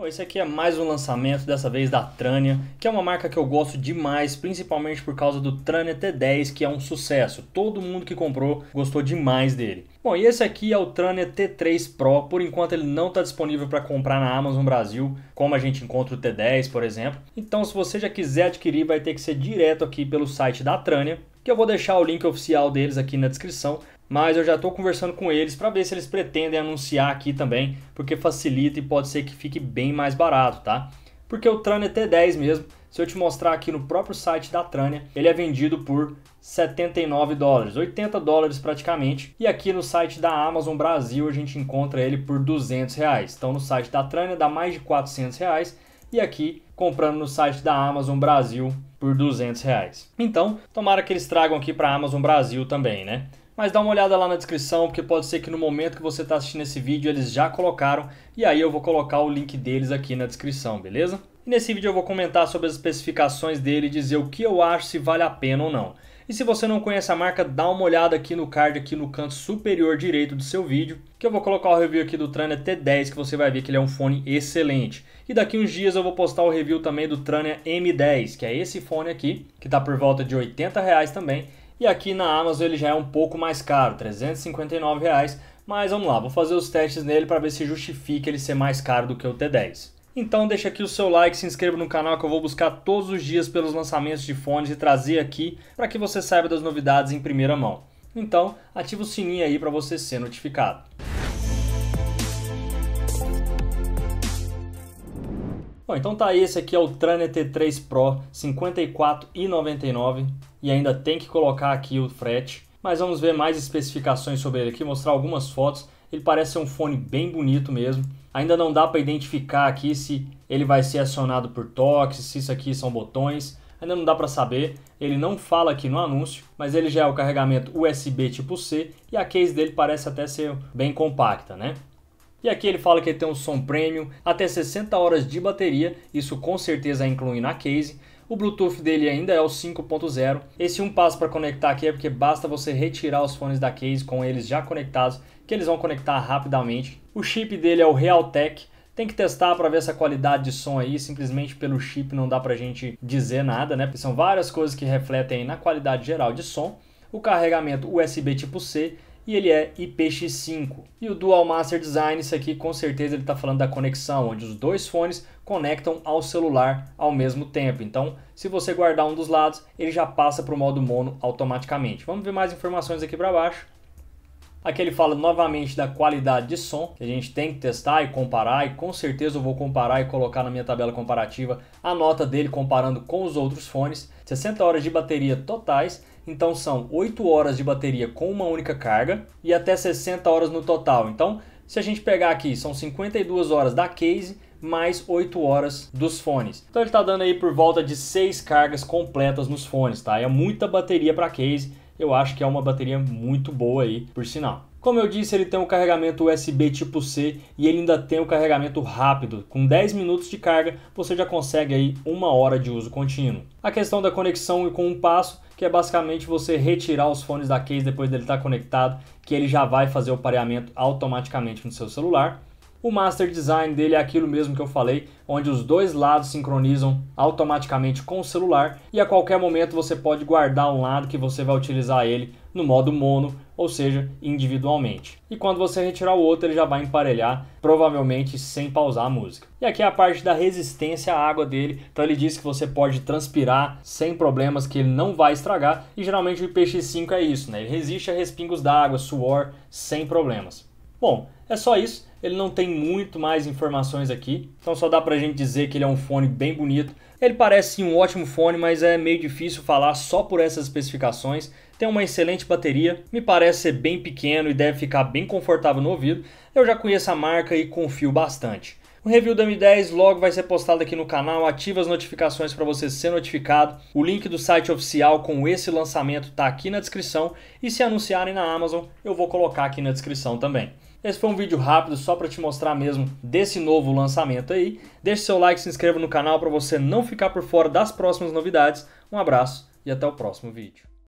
Bom, esse aqui é mais um lançamento, dessa vez da Trânia, que é uma marca que eu gosto demais, principalmente por causa do Trânia T10, que é um sucesso. Todo mundo que comprou gostou demais dele. Bom, e esse aqui é o Trânia T3 Pro, por enquanto ele não está disponível para comprar na Amazon Brasil, como a gente encontra o T10, por exemplo. Então, se você já quiser adquirir, vai ter que ser direto aqui pelo site da Trânia, que eu vou deixar o link oficial deles aqui na descrição mas eu já estou conversando com eles para ver se eles pretendem anunciar aqui também, porque facilita e pode ser que fique bem mais barato, tá? Porque o Trânia é T10 mesmo, se eu te mostrar aqui no próprio site da Trânia, ele é vendido por 79 dólares, 80 dólares praticamente, e aqui no site da Amazon Brasil a gente encontra ele por 200 reais. Então no site da Trânia dá mais de 400 reais, e aqui comprando no site da Amazon Brasil por 200 reais. Então, tomara que eles tragam aqui para a Amazon Brasil também, né? mas dá uma olhada lá na descrição, porque pode ser que no momento que você está assistindo esse vídeo eles já colocaram, e aí eu vou colocar o link deles aqui na descrição, beleza? E nesse vídeo eu vou comentar sobre as especificações dele e dizer o que eu acho se vale a pena ou não. E se você não conhece a marca, dá uma olhada aqui no card aqui no canto superior direito do seu vídeo, que eu vou colocar o review aqui do Trania T10, que você vai ver que ele é um fone excelente. E daqui uns dias eu vou postar o review também do Trania M10, que é esse fone aqui, que está por volta de 80 reais também, e aqui na Amazon ele já é um pouco mais caro, 359, reais, mas vamos lá, vou fazer os testes nele para ver se justifica ele ser mais caro do que o T10. Então deixa aqui o seu like, se inscreva no canal que eu vou buscar todos os dias pelos lançamentos de fones e trazer aqui para que você saiba das novidades em primeira mão. Então ativa o sininho aí para você ser notificado. Bom, então tá aí, esse aqui é o Trane T3 Pro 54,99 e ainda tem que colocar aqui o frete, mas vamos ver mais especificações sobre ele aqui, mostrar algumas fotos. Ele parece ser um fone bem bonito mesmo. Ainda não dá para identificar aqui se ele vai ser acionado por toques, se isso aqui são botões, ainda não dá para saber. Ele não fala aqui no anúncio, mas ele já é o carregamento USB tipo C e a case dele parece até ser bem compacta, né? E aqui ele fala que ele tem um som premium, até 60 horas de bateria, isso com certeza inclui na case. O Bluetooth dele ainda é o 5.0. Esse um passo para conectar aqui é porque basta você retirar os fones da case com eles já conectados, que eles vão conectar rapidamente. O chip dele é o Realtek. Tem que testar para ver essa qualidade de som aí, simplesmente pelo chip não dá pra gente dizer nada, né? Porque são várias coisas que refletem na qualidade geral de som. O carregamento USB tipo C, e ele é IPX5. E o Dual Master Design, isso aqui com certeza ele está falando da conexão, onde os dois fones conectam ao celular ao mesmo tempo. Então, se você guardar um dos lados, ele já passa para o modo mono automaticamente. Vamos ver mais informações aqui para baixo. Aqui ele fala novamente da qualidade de som, que a gente tem que testar e comparar, e com certeza eu vou comparar e colocar na minha tabela comparativa a nota dele comparando com os outros fones. 60 horas de bateria totais, então são 8 horas de bateria com uma única carga e até 60 horas no total. Então, se a gente pegar aqui, são 52 horas da case mais 8 horas dos fones. Então ele está dando aí por volta de 6 cargas completas nos fones, tá? É muita bateria para case eu acho que é uma bateria muito boa aí, por sinal. Como eu disse, ele tem um carregamento USB tipo C e ele ainda tem o um carregamento rápido. Com 10 minutos de carga, você já consegue aí uma hora de uso contínuo. A questão da conexão com um passo, que é basicamente você retirar os fones da case depois dele estar conectado, que ele já vai fazer o pareamento automaticamente no seu celular. O master design dele é aquilo mesmo que eu falei, onde os dois lados sincronizam automaticamente com o celular e a qualquer momento você pode guardar um lado que você vai utilizar ele no modo mono, ou seja, individualmente. E quando você retirar o outro, ele já vai emparelhar, provavelmente sem pausar a música. E aqui é a parte da resistência à água dele, então ele diz que você pode transpirar sem problemas, que ele não vai estragar, e geralmente o IPX5 é isso, né? ele resiste a respingos d'água, suor, sem problemas. Bom, é só isso. Ele não tem muito mais informações aqui, então só dá pra gente dizer que ele é um fone bem bonito. Ele parece sim, um ótimo fone, mas é meio difícil falar só por essas especificações. Tem uma excelente bateria, me parece ser bem pequeno e deve ficar bem confortável no ouvido. Eu já conheço a marca e confio bastante. O review da M10 logo vai ser postado aqui no canal, ativa as notificações para você ser notificado. O link do site oficial com esse lançamento está aqui na descrição e se anunciarem na Amazon, eu vou colocar aqui na descrição também. Esse foi um vídeo rápido só para te mostrar mesmo desse novo lançamento aí. Deixe seu like, se inscreva no canal para você não ficar por fora das próximas novidades. Um abraço e até o próximo vídeo.